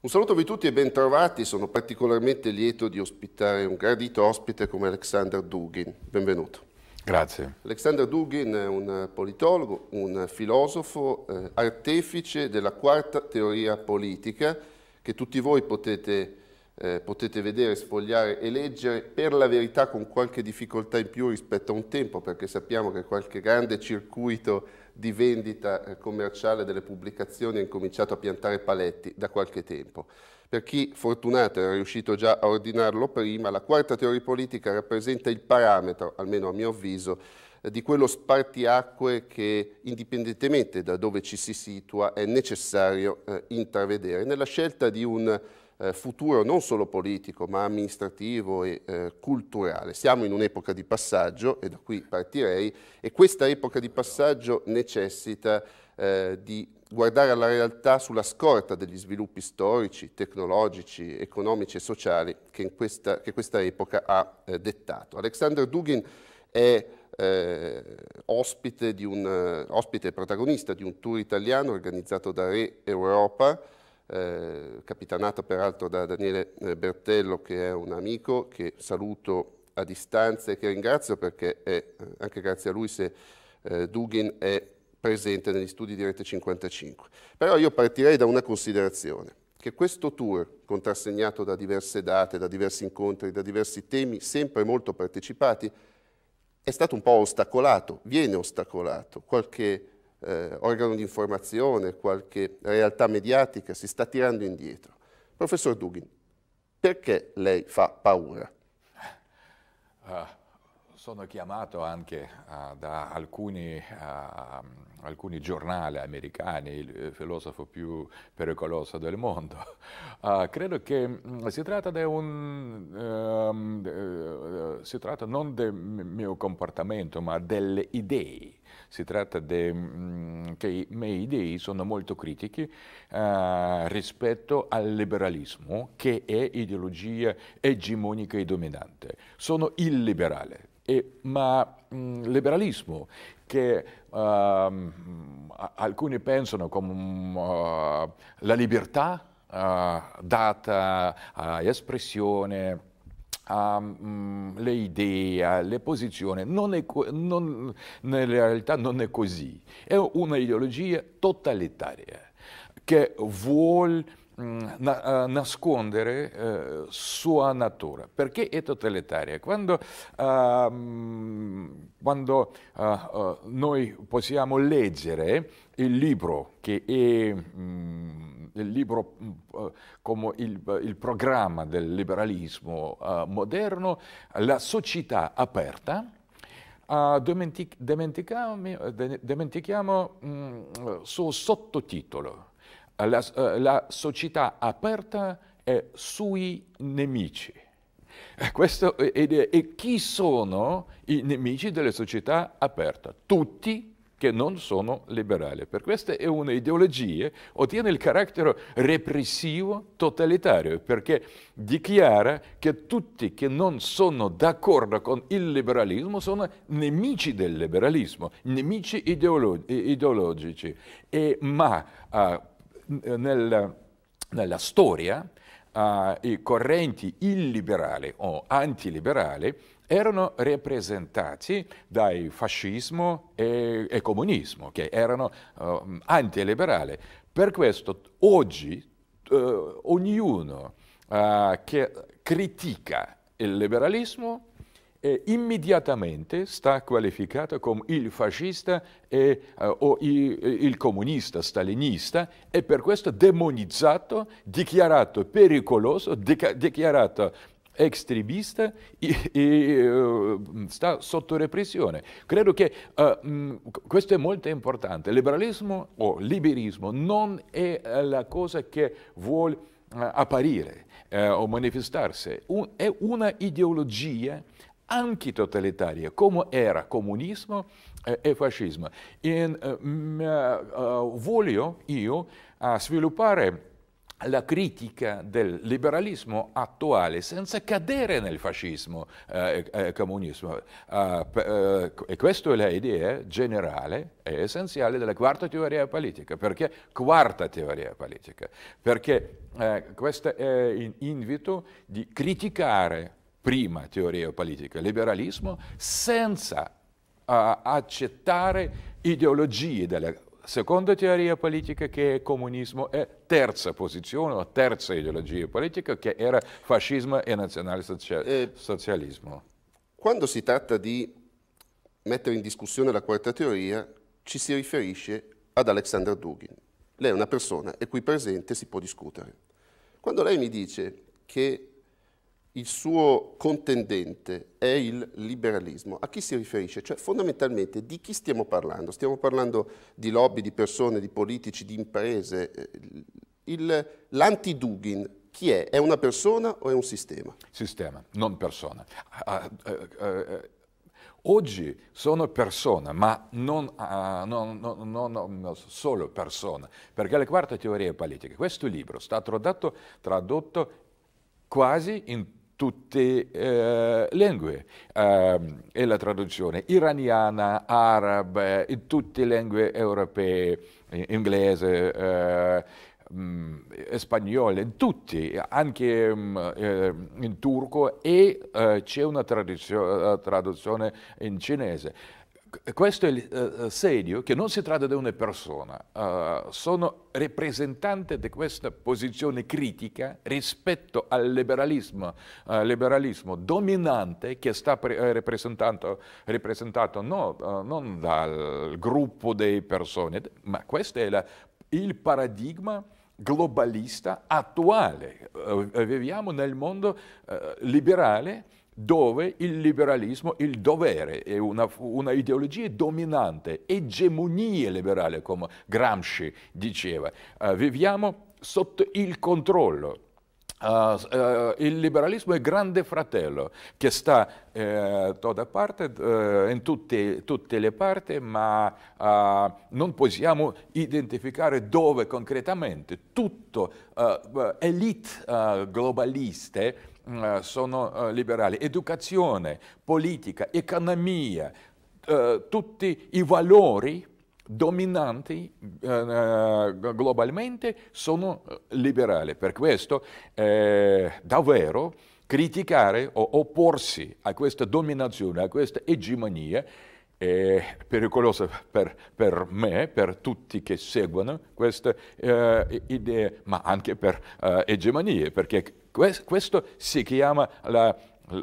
Un saluto a voi tutti e bentrovati, sono particolarmente lieto di ospitare un gradito ospite come Alexander Dugin. Benvenuto. Grazie. Alexander Dugin è un politologo, un filosofo, eh, artefice della quarta teoria politica che tutti voi potete, eh, potete vedere, sfogliare e leggere per la verità con qualche difficoltà in più rispetto a un tempo perché sappiamo che qualche grande circuito di vendita eh, commerciale delle pubblicazioni ha incominciato a piantare paletti da qualche tempo. Per chi fortunato era riuscito già a ordinarlo prima, la quarta teoria politica rappresenta il parametro, almeno a mio avviso, eh, di quello spartiacque che, indipendentemente da dove ci si situa, è necessario eh, intravedere nella scelta di un eh, futuro non solo politico ma amministrativo e eh, culturale. Siamo in un'epoca di passaggio e da qui partirei e questa epoca di passaggio necessita eh, di guardare alla realtà sulla scorta degli sviluppi storici, tecnologici, economici e sociali che, questa, che questa, epoca ha eh, dettato. Alexander Dugin è eh, ospite, un, ospite e protagonista di un tour italiano organizzato da Re Europa eh, capitanato peraltro da Daniele eh, Bertello che è un amico che saluto a distanza e che ringrazio perché è, eh, anche grazie a lui se eh, Dugin è presente negli studi di Rete 55. Però io partirei da una considerazione, che questo tour, contrassegnato da diverse date, da diversi incontri, da diversi temi, sempre molto partecipati, è stato un po' ostacolato, viene ostacolato. Qualche eh, organo di informazione, qualche realtà mediatica, si sta tirando indietro. Professor Dugin, perché lei fa paura? Uh, sono chiamato anche uh, da alcuni, uh, alcuni, giornali americani, il filosofo più pericoloso del mondo. credo che mm, si tratta di un... Ehm, si tratta non del mio comportamento, ma delle idee si tratta de, mm, che i miei idei sono molto critici eh, rispetto al liberalismo che è ideologia egemonica e dominante. Sono illiberale, e, ma mh, mm, liberalismo che uh, alcuni pensano come uh, la libertà uh, data all'espressione espressione, um, le idee, le posizioni. Non è non, nella realtà non è così. È un'ideologia totalitaria che vuole Mm, na- nascondere eh, sua natura. Perché è totalitaria? Quando, ehm, quando eh, eh noi possiamo leggere il libro che è mh, mm, il libro mh, mm, eh, come il, il, programma del liberalismo eh, moderno, la società aperta, Uh, eh, dimentichiamo, dimentichiamo mh, suo sottotitolo la, eh, la società aperta è sui nemici. Questo, e, e chi sono i nemici della società aperta? Tutti che non sono liberali. Per questa è un'ideologia, ottiene il carattere repressivo totalitario, perché dichiara che tutti che non sono d'accordo con il liberalismo sono nemici del liberalismo, nemici ideolo ideologici. E, ma eh, nel, nella storia uh, i correnti illiberali o antiliberali erano rappresentati dal fascismo e, e, comunismo, che erano uh, eh, antiliberali. Per questo oggi uh, ognuno uh, che critica il liberalismo e immediatamente sta qualificato come il fascista e, eh, o il, il comunista stalinista e per questo demonizzato, dichiarato pericoloso, dichiarato estremista e, e uh, sta sotto repressione. Credo che uh, eh, mh, mm, questo è molto importante. Liberalismo o liberismo non è eh, la cosa che vuole uh, apparire eh, o manifestarsi, Un, è una ideologia antitotalitaria, como era comunismo eh, e fascismo. E eh, eh, voglio io sviluppare la critica del liberalismo attuale senza cadere nel fascismo e eh, eh, comunismo. Eh, e questa è l'idea generale e essenziale della quarta teoria politica. Perché quarta teoria politica? Perché questo è l'invito di criticare prima teoria politica, liberalismo, senza uh, accettare ideologie della seconda teoria politica che è comunismo e terza posizione o terza ideologia politica che era fascismo e nazionalsocialismo. Eh, quando si tratta di mettere in discussione la quarta teoria ci si riferisce ad Alexander Dugin. Lei è una persona e qui presente si può discutere. Quando lei mi dice che il suo contendente è il liberalismo. A chi si riferisce? Cioè fondamentalmente di chi stiamo parlando? Stiamo parlando di lobby, di persone, di politici, di imprese. Eh, l'anti-Dugin chi è? È una persona o è un sistema? Sistema, non persona. Uh, uh, uh, oggi sono persona, ma non, non, ah, non, non, solo persona, perché la quarta teoria è politica, questo libro è stato tradotto, tradotto quasi in tutte eh, lingue eh, e la traduzione iraniana, araba, in tutte le lingue europee, inglese, eh, mm, spagnolo, in tutti, anche mm, eh, in turco e eh, c'è una eh, traduzione in cinese questo è il eh, eh, segno che non si tratta di una persona, uh, sono rappresentante di questa posizione critica rispetto al liberalismo, uh, liberalismo dominante che sta rappresentato no, non dal gruppo delle persone, ma questo è la, il paradigma globalista attuale. viviamo nel mondo liberale dove il liberalismo, il dovere è una, una ideologia dominante, egemonia liberale, come Gramsci diceva. Uh, viviamo sotto il controllo. Uh, uh, il liberalismo è grande fratello che sta eh, toda parte, eh, in tutte, tutte, le parti, ma eh, non possiamo identificare dove concretamente tutto eh, elite globaliste Mm, eh, sono eh, liberali. Educazione, politica, economia, eh, tutti i valori dominanti eh, globalmente sono liberali. Per questo eh, davvero criticare o opporsi a questa dominazione, a questa egemonia è pericoloso per, per me, per tutti che seguono queste eh, idee, ma anche per egemonie, perché questo si chiama la,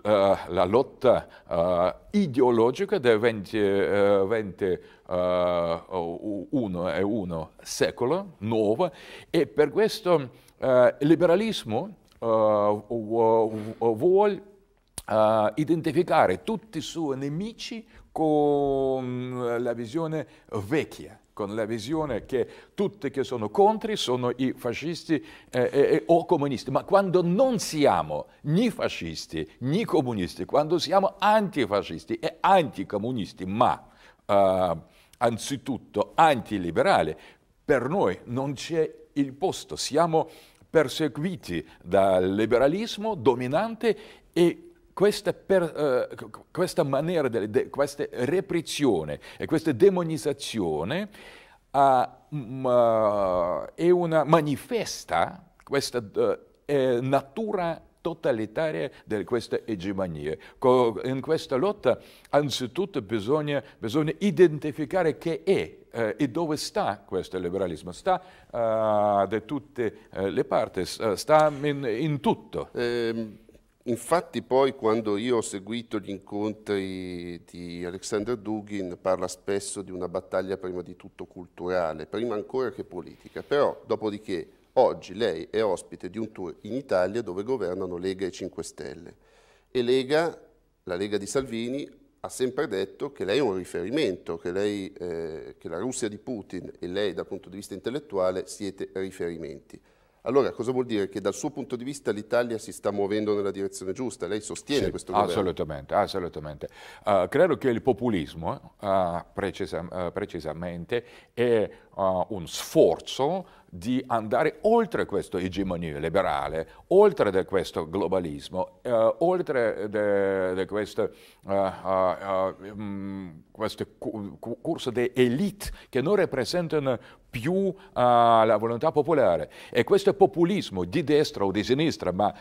la, la lotta uh, ideologica del XXI uh, uh, secolo, nuovo e per questo eh, il liberalismo eh, vuole identificare tutti i suoi nemici con la visione vecchia con la visione che tutti che sono contro sono i fascisti eh, eh, o comunisti, ma quando non siamo né fascisti né comunisti, quando siamo antifascisti e anticomunisti, ma eh, anzitutto antiliberali, per noi non c'è il posto, siamo perseguiti dal liberalismo dominante e questa, per, eh, questa maniera, delle queste repressione e questa demonizzazione eh, mh, mm, è una manifesta, questa eh, natura totalitaria di questa egemonia. In questa lotta anzitutto bisogna, bisogna identificare che è eh, e dove sta questo liberalismo? Sta uh, da tutte uh, le parti, sta in, in tutto. Eh, Infatti poi quando io ho seguito gli incontri di Alexander Dugin parla spesso di una battaglia prima di tutto culturale, prima ancora che politica, però dopodiché oggi lei è ospite di un tour in Italia dove governano Lega e 5 Stelle e Lega, la Lega di Salvini ha sempre detto che lei è un riferimento, che, lei, eh, che la Russia di Putin e lei dal punto di vista intellettuale siete riferimenti. Allora, cosa vuol dire? Che dal suo punto di vista l'Italia si sta muovendo nella direzione giusta? Lei sostiene sì, questo assolutamente, governo? Assolutamente, assolutamente. Uh, credo che il populismo, uh, precisa, uh, precisamente, è uh, un sforzo di andare oltre questa egemonia liberale, oltre de questo globalismo, eh, oltre de, de questo, uh, eh, uh, eh, um, mm, cu- corso di elite che non rappresentano più uh, la volontà popolare. E questo populismo di destra o di sinistra, ma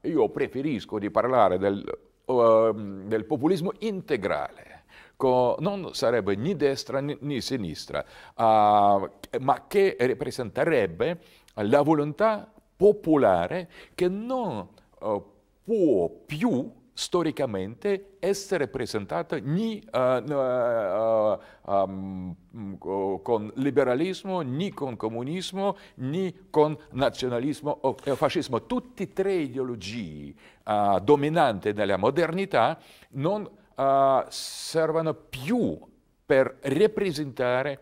io preferisco di parlare del, del populismo integrale non sarebbe né destra né sinistra, ah, ma che rappresenterebbe la volontà popolare che non eh, può più storicamente essere presentata né uh, uh, um, con liberalismo, né con comunismo, né con nazionalismo o fascismo. Tutte e tre ideologie uh, dominanti nella modernità non uh, servono più per rappresentare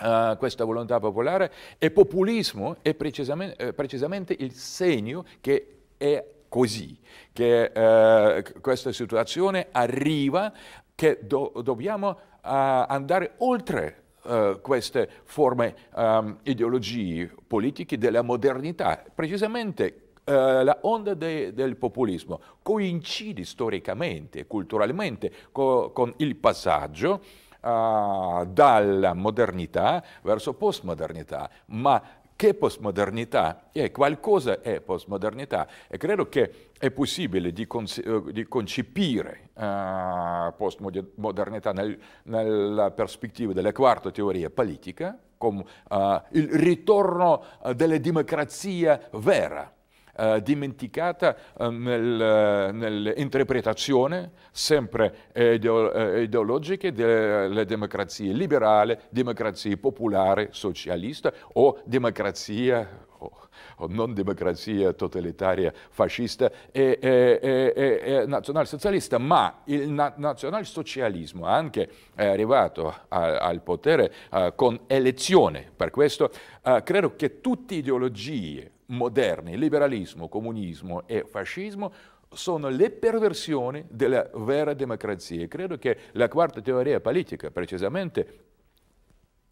Uh, eh, questa volontà popolare e populismo è precisamente, eh, precisamente, il segno che è così, che eh, questa situazione arriva, che do dobbiamo uh, andare oltre Uh, queste forme um, ideologie politiche della modernità, precisamente eh, la onda de, del populismo coincide storicamente, e culturalmente, co, con il passaggio eh, dalla modernità verso postmodernità, ma che postmodernità è, qualcosa è postmodernità e credo che è possibile di, conce eh, di concepire uh, postmodernità nel, nella prospettiva della quarta teoria politica come uh, il ritorno della democrazia vera eh, dimenticata eh, nel, eh, nell'interpretazione sempre ideo- eh, ideologiche delle democrazie liberali, democrazie popolare, socialista o democrazia o, o non democrazia totalitaria fascista e, e, e, e nazionalsocialista, ma il na- nazionalsocialismo anche è arrivato a, al potere uh, con elezione. Per questo uh, credo che tutte le ideologie moderne, liberalismo, comunismo e fascismo, sono le perversioni della vera democrazia. Credo che la quarta teoria politica, precisamente,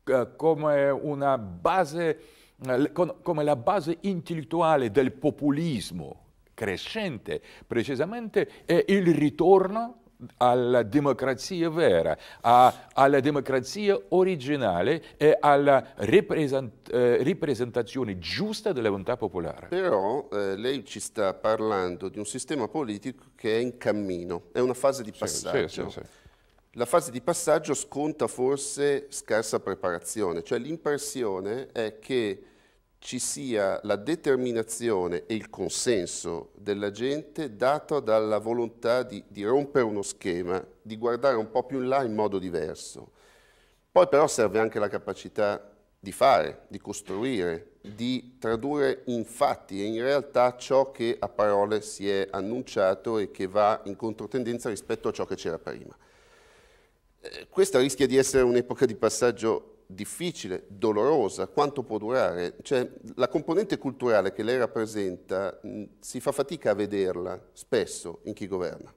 eh, come una base eh, come la base intellettuale del populismo crescente, precisamente, è il ritorno alla democrazia vera, a, alla democrazia originale e alla ripresent, eh, ripresentazione giusta della volontà popolare. Però eh, lei ci sta parlando di un sistema politico che è in cammino, è una fase di passaggio. Sì, sì, sì, la fase di passaggio sconta forse scarsa preparazione, cioè l'impressione è che ci sia la determinazione e il consenso della gente data dalla volontà di, di, rompere uno schema, di guardare un po' più in là in modo diverso. Poi però serve anche la capacità di fare, di costruire, di tradurre in fatti e in realtà ciò che a parole si è annunciato e che va in controtendenza rispetto a ciò che c'era prima. Eh, questa rischia di essere un'epoca di passaggio difficile, dolorosa, quanto può durare? Cioè, la componente culturale che lei rappresenta mh, si fa fatica a vederla spesso in chi governa.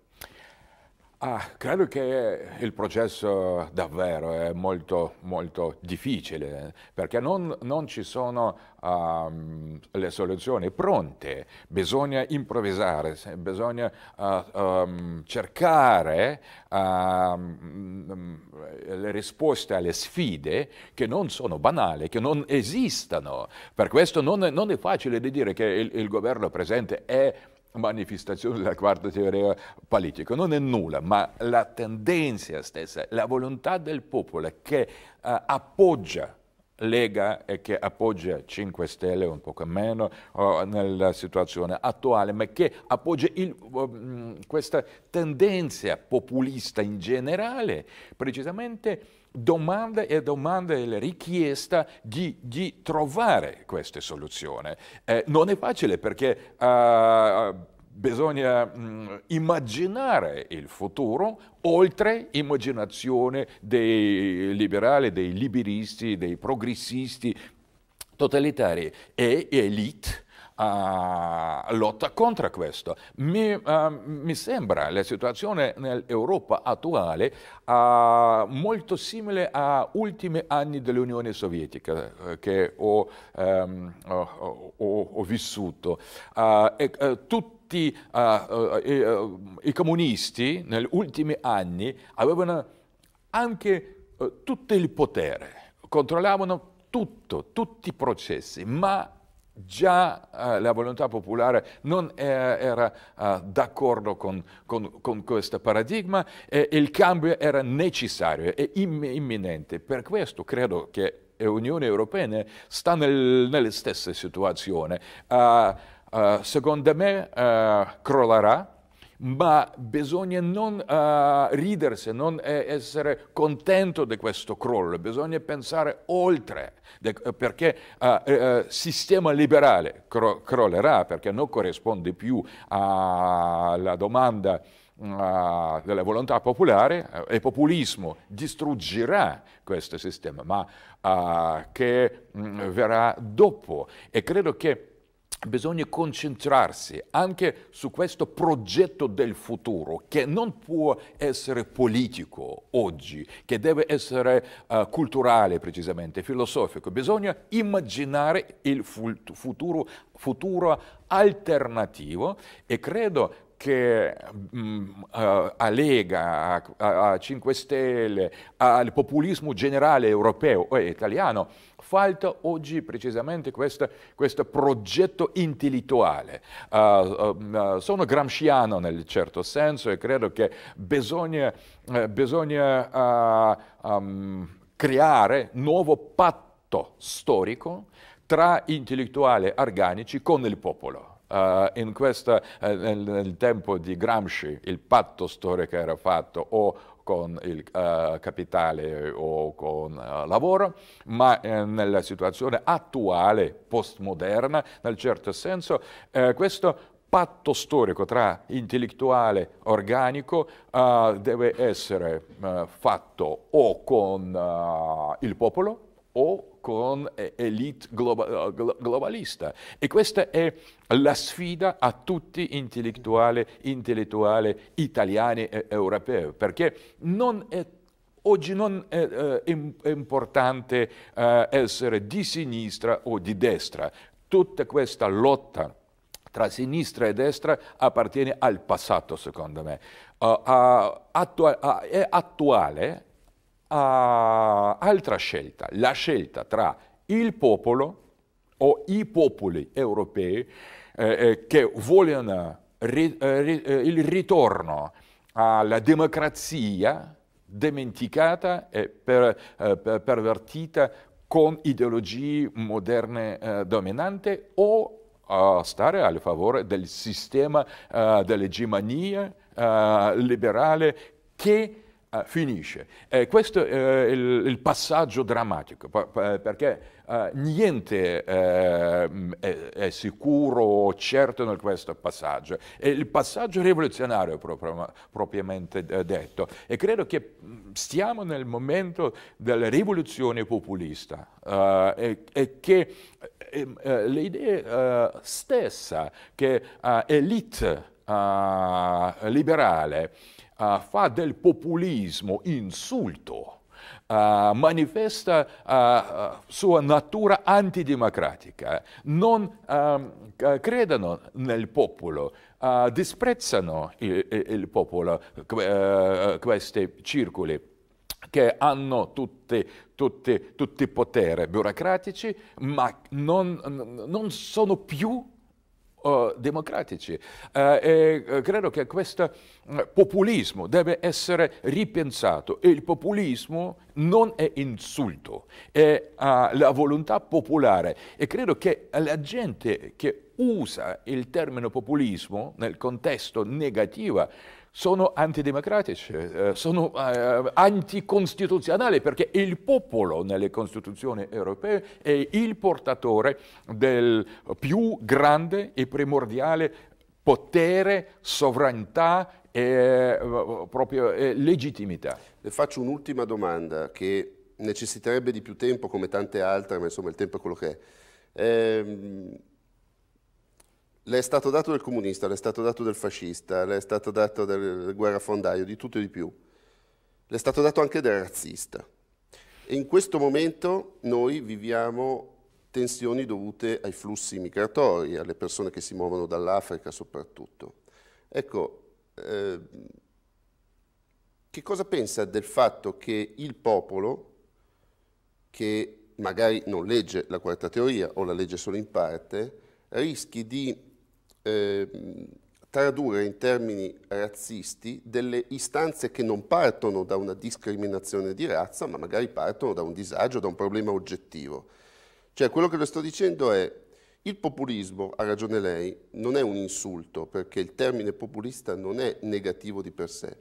Ah, credo che il processo davvero è molto, molto difficile perché non, non ci sono um, le soluzioni pronte, bisogna improvvisare, bisogna uh, um, cercare um, le risposte alle sfide che non sono banali, che non esistano. Per questo non, non è facile di dire che il, il governo presente è manifestazione della quarta teoria politica, non è nulla, ma la tendenza stessa, la volontà del popolo che eh, appoggia Lega e che appoggia 5 Stelle, un poco meno oh, nella situazione attuale, ma che appoggia il, oh, questa tendenza populista in generale, precisamente domanda e domanda e la richiesta di, di trovare queste soluzioni. Eh, non è facile perché... Uh, bisogna mh, mm, immaginare il futuro oltre immaginazione dei liberali, dei liberisti, dei progressisti totalitari e elite uh, lotta contro questo. Mi, uh, mi sembra la situazione nell'Europa attuale uh, molto simile agli ultimi anni dell'Unione Sovietica eh, che ho, um, ho, ho, ho vissuto. E, tutti i, i comunisti negli ultimi anni avevano anche tutto il potere, controllavano tutto, tutti i processi, ma già eh, la volontà popolare non eh, era, era uh, d'accordo con, con, con, questo paradigma e il cambio era necessario e imminente. Per questo credo che l'Unione Europea sta nel, nella stessa situazione. Uh, uh, eh, secondo me eh, crollerà ma bisogna non uh, ridersi, non eh, essere contento di questo crollo, bisogna pensare oltre, de, eh, perché il uh, uh, sistema liberale cro- crollerà, perché non corrisponde più alla domanda mm, della volontà popolare e populismo distruggerà questo sistema, ma che mh, mm, verrà dopo. E credo che bisogna concentrarsi anche su questo progetto del futuro che non può essere politico oggi, che deve essere uh, culturale precisamente, filosofico. Bisogna immaginare il futuro, futuro alternativo e credo che mh, mm, eh, a, Lega, a, a 5 Stelle, al populismo generale europeo e italiano, falta oggi precisamente questo, questo progetto intellettuale. Uh, uh, sono gramsciano nel certo senso e credo che bisogna, uh, bisogna um, creare nuovo patto storico tra intellettuali organici con il popolo. Uh, questa, uh, nel, nel, tempo di Gramsci il patto storico era fatto o con il uh, capitale o con uh, lavoro, ma eh, nella situazione attuale, postmoderna, nel certo senso, eh, questo patto storico tra intellettuale e organico deve essere fatto o con il popolo o con eh, elite globalista. E questa è la sfida a tutti intellettuali, intellettuali italiani e europei, perché non è Oggi non è, è eh, importante eh, essere di sinistra o di destra, tutta questa lotta tra sinistra e destra appartiene al passato, secondo me. Uh, uh, attua uh, è attuale ah, altra scelta, la scelta tra il popolo o i popoli europei eh, eh che vogliono ri, eh, ri, eh, il ritorno alla democrazia dimenticata e per, per, pervertita con ideologie moderne eh, dominanti o a stare a favore del sistema eh, dell'egemonia eh, liberale che Uh, finisce. Eh, questo è uh, eh, il, il, passaggio drammatico, pa pa eh, perché uh, niente mm, è, è, sicuro o certo in questo passaggio. È il passaggio rivoluzionario proprio, propriamente detto. E credo che mm, stiamo nel momento della rivoluzione populista e, e, che mm, l'idea stessa che uh, elite liberale uh, fa del populismo insulto, uh, manifesta uh, sua natura antidemocratica, non ehm, credono nel popolo, disprezzano il, il, il popolo, questi circoli che hanno tutti, tutti i poteri burocratici, ma non, non sono più uh, democratici. Eh, e eh, credo che questo eh, populismo deve essere ripensato e il populismo non è insulto, è la volontà popolare e credo che la gente che usa il termine populismo nel contesto negativo sono antidemocratici, eh, sono eh, anticostituzionali perché il popolo nelle Costituzioni europee è il portatore del più grande e primordiale potere, sovranità e eh, proprio legittimità. Le faccio un'ultima domanda che necessiterebbe di più tempo come tante altre, ma insomma il tempo è quello che è. Ehm, le è stato dato del comunista, le è stato dato del fascista, le è stato dato del guerrafondaio, di tutto e di più. Le è stato dato anche del razzista. E in questo momento noi viviamo tensioni dovute ai flussi migratori, alle persone che si muovono dall'Africa soprattutto. Ecco, eh, che cosa pensa del fatto che il popolo, che magari non legge la quarta teoria o la legge solo in parte, rischi di eh, tradurre in termini razzisti delle istanze che non partono da una discriminazione di razza, ma magari partono da un disagio, da un problema oggettivo. Cioè quello che le sto dicendo è il populismo, ha ragione lei, non è un insulto, perché il termine populista non è negativo di per sé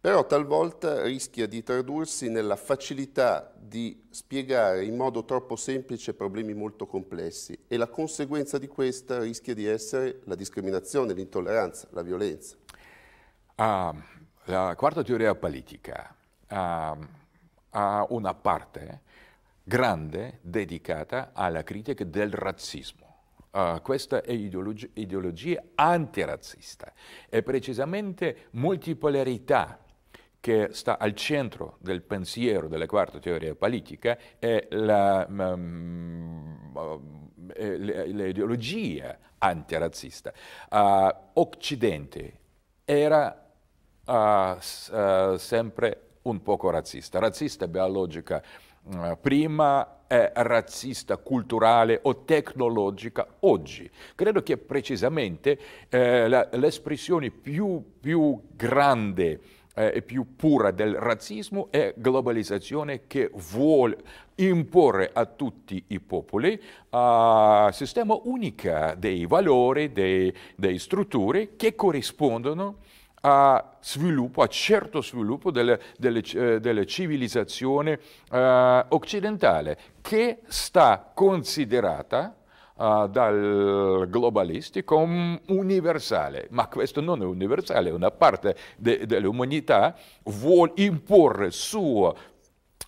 però talvolta rischia di tradursi nella facilità di spiegare in modo troppo semplice problemi molto complessi e la conseguenza di questa rischia di essere la discriminazione, l'intolleranza, la violenza. Ah, la quarta teoria politica ha, ah, ha una parte grande dedicata alla critica del razzismo. Uh, questa è ideologia, ideologia antirazzista, è precisamente multipolarità che sta al centro del pensiero della quarta teoria politica è la, um, mm, mm, l'ideologia antirazzista. Uh, Occidente era uh, uh, sempre un poco razzista, razzista biologica mm, prima è razzista, culturale o tecnologica oggi. Credo che precisamente eh, la, l'espressione più, più grande e più pura del razzismo è globalizzazione che vuole imporre a tutti i popoli un sistema unico dei valori, delle strutture che corrispondono a sviluppo, a certo sviluppo delle, delle, delle civilizzazioni eh, occidentali che sta considerata uh, dal globalistico universale, ma questo non è universale, una parte de dell'umanità vuole imporre suo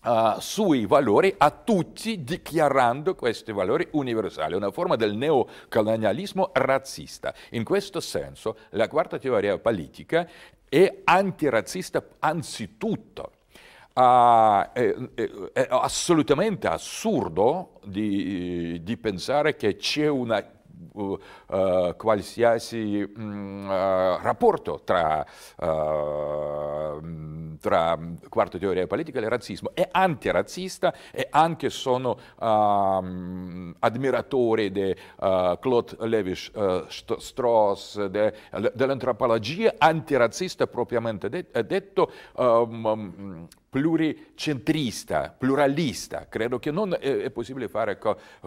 Uh, sui valori a tutti dichiarando questi valori universali, una forma del neocolonialismo razzista. In questo senso la quarta teoria politica è antirazzista anzitutto, Ah, è, è, assolutamente assurdo di, di pensare che c'è una uh, uh, qualsiasi um, uh, rapporto tra, uh, mm, tra mm, quarta teoria politica e il razzismo. È antirazzista e anche sono um, ammiratore di uh, Claude Levis uh, Strauss, de, dell'antropologia antirazzista propriamente det detto. Um, um, pluricentrista, pluralista. Credo che non è, possibile fare,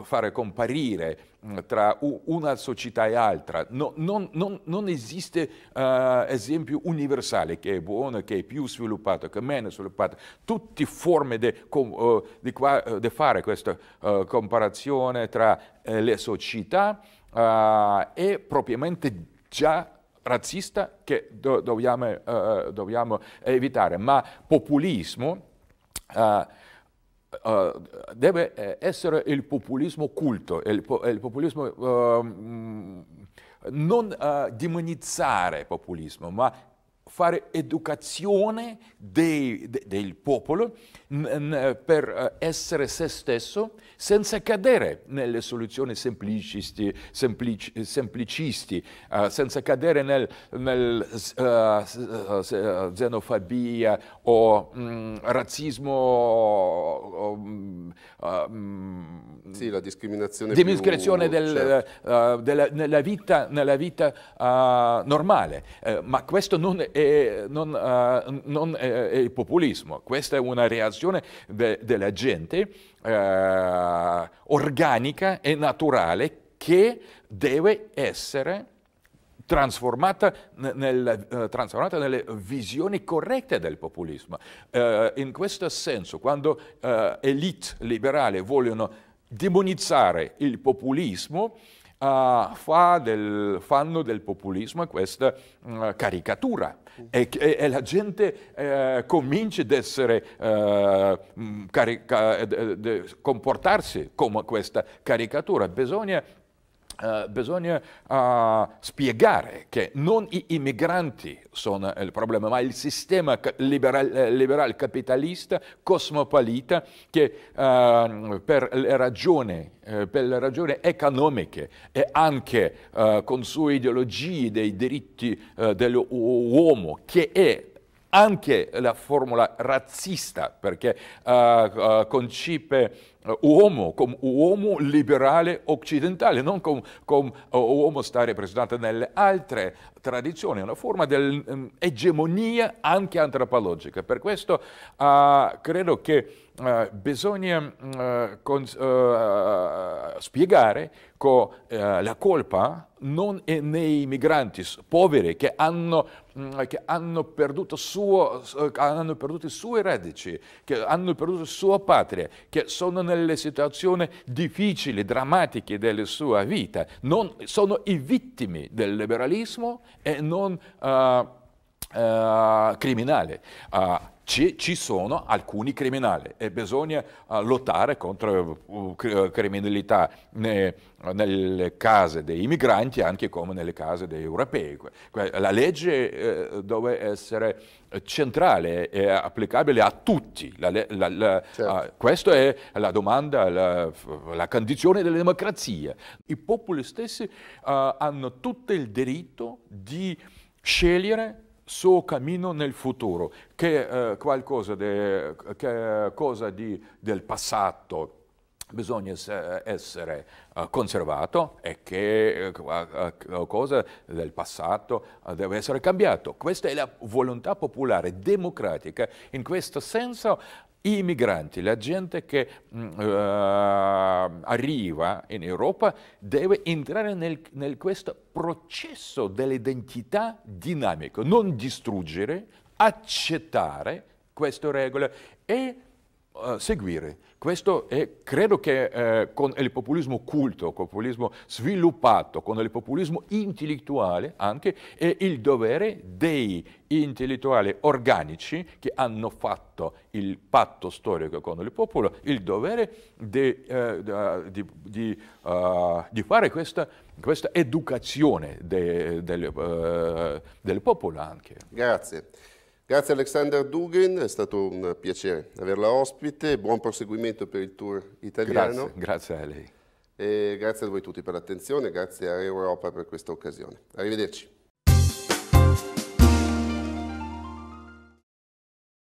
fare comparire mm, tra una società e l'altra. No, non, non, non, esiste uh, esempio universale che è buono, che è più sviluppato, che è meno sviluppato. Tutte forme eh, di uh, fare questa uh, comparazione tra le società è propriamente già razzista che do, dobbiamo, uh, dobbiamo, evitare, ma populismo uh, uh, deve essere il populismo culto, il, il populismo ehm, non demonizzare populismo, ma fare educazione dei, de, del popolo per eh, essere se stesso senza cadere nelle soluzioni semplicisti, semplici, semplicisti uh, senza cadere nel, nel uh, xenofobia o um, razzismo um, um, sì, la discriminazione discriminazione del, certo. uh, nella vita, nella vita normale ma questo non è è, non, uh, non è, eh, è, il populismo, questa è una reazione de, della gente uh, organica e naturale che deve essere Trasformata, nel, trasformata, nelle visioni corrette del populismo. Eh, in questo senso, quando eh, elite liberali vogliono demonizzare il populismo, uh, fa del, fanno del populismo questa uh, caricatura e, e, e, la gente eh, comincia ad essere eh, mm, carica, de, de, comportarsi come questa caricatura. Bisogna eh, bisogna uh, spiegare che non i migranti sono il problema, ma il sistema liberal, eh, liberal capitalista cosmopolita che uh, per, le ragioni, eh, per, le ragioni, economiche e anche con sue ideologie dei diritti dell'uomo che è anche la formula razzista, perché uh, eh, uh, eh, concipe eh, uomo, come uomo liberale occidentale, non come com, uomo sta rappresentato nelle altre tradizioni, è una forma di um, mm, anche antropologica. Per questo uh, credo che uh, bisogna uh, mm, con, spiegare che la colpa non è nei migranti poveri che hanno Mm, che hanno perduto, suo, eh, hanno perduto i suoi redditi, che hanno perduto la sua patria, che sono nelle situazioni difficili, drammatiche della sua vita, non, sono i vittime del liberalismo e non... Uh, Uh, criminale. Uh, ci, ci sono alcuni criminali e bisogna eh, lottare contro eh, eh, criminalità nelle case dei migranti anche come nelle case degli europei. La legge eh, deve essere centrale e applicabile a tutti. La, la, la, certo. uh, questa è la domanda, la, condizione della democrazia. I popoli stessi uh, hanno tutto il diritto di scegliere suo cammino nel futuro, che eh, qualcosa, de, che cosa di, del passato bisogna essere eh, conservato e che eh, eh, cosa del passato deve essere cambiato. Questa è la volontà popolare democratica. In questo senso i migranti, la gente che uh, arriva in Europa deve entrare nel, nel questo processo dell'identità dinamico, non distruggere, accettare queste regole e uh, seguire. Questo è, credo che eh, con il populismo culto, con il populismo sviluppato, con il populismo intellettuale anche, è il dovere dei intellettuali organici che hanno fatto il patto storico con il popolo, il dovere eh, di, eh, di, di, uh, di fare questa, questa educazione de, del, uh, del popolo anche. Grazie. Grazie Alexander Dugin, è stato un piacere averla ospite, buon proseguimento per il tour italiano. Grazie, grazie a lei. E grazie a voi tutti per l'attenzione, grazie a Europa per questa occasione. Arrivederci.